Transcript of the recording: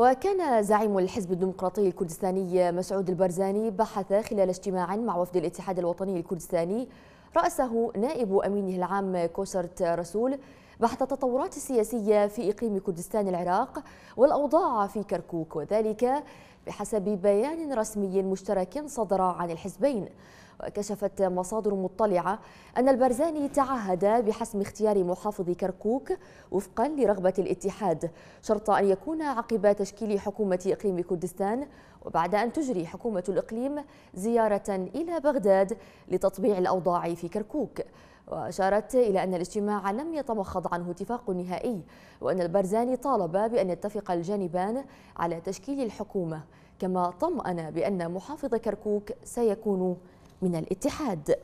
وكان زعيم الحزب الديمقراطي الكردستاني مسعود البرزاني بحث خلال اجتماع مع وفد الاتحاد الوطني الكردستاني رأسه نائب أمينه العام كوسرت رسول بحث التطورات السياسية في إقليم كردستان العراق والأوضاع في كركوك وذلك بحسب بيان رسمي مشترك صدر عن الحزبين وكشفت مصادر مطلعة أن البرزاني تعهد بحسم اختيار محافظ كركوك وفقا لرغبة الاتحاد شرط أن يكون عقب تشكيل حكومة إقليم كردستان وبعد أن تجري حكومة الإقليم زيارة إلى بغداد لتطبيع الأوضاع في كركوك وأشارت إلى أن الاجتماع لم يتمخض عنه اتفاق نهائي وأن البرزاني طالب بأن يتفق الجانبان على تشكيل الحكومة كما طمأن بأن محافظ كركوك سيكون من الاتحاد